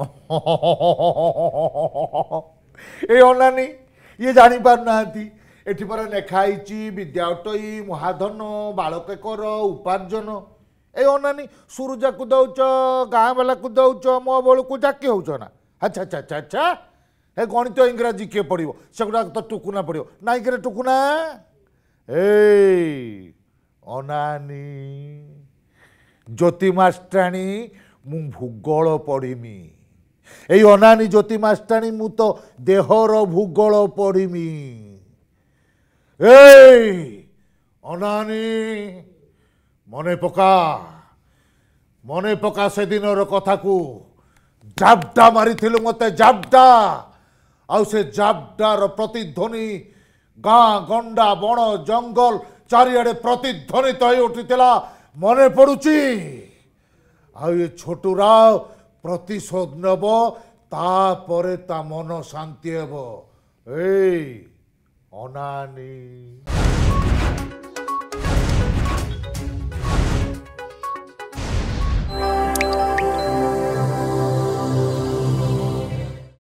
એ અનાની ଇଏ ଜାଣିପାରୁନାହାନ୍ତି ଏଠି ପରା ଲେଖା ହେଇଛି ବିଦ୍ୟା ଅଟଇ ମହାଧନ ବାଳକେକର ଉପାର୍ଜନ ଏ ଅନାନି ସୁରୁଜାକୁ ଦେଉଛ ଗାଁବାଲାକୁ ଦେଉଛ ମୋ ବେଳକୁ ଜାକି ହେଉଛ ନା ଆଚ୍ଛା ଆଚ୍ଛା ଆଚ୍ଛା ଆଚ୍ଛା ଏ ଗଣିତ ଇଂରାଜୀ କିଏ ପଢ଼ିବ ସେଗୁଡ଼ାକ ତ ଟୁକୁନା ପଡ଼ିବ ନାଇଁ କିରେ ଟୁକୁନା ଏଇ ଅନାନି ଜ୍ୟୋତି ମାଷ୍ଟ୍ରାଣୀ ମୁଁ ଭୂଗୋଳ ପଢ଼ିମି এই অনানি জ্যোতি মাস্টানি মু তো দেহর ভূগোল পড়িমি এই অনানি মনে পকা মনে পকা সেদিনর কথাকু জাবডা মারিছিল মতে জাবডা ଆଉ ସେ প্রতিধ্বনি ପ୍ରତିଧ୍ୱନି ଗାଁ ଗଣ୍ଡା ବଣ ଜଙ୍ଗଲ ଚାରିଆଡ଼େ ପ୍ରତିଧ୍ୱନିତ ହୋଇ ଉଠିଥିଲା ମନେ ପଡ଼ୁଛି ଆଉ ଏ ଛୋଟୁରାଓ প্রতিশোধ নেব তাপরে তা মন শান্তি হব এই অনানি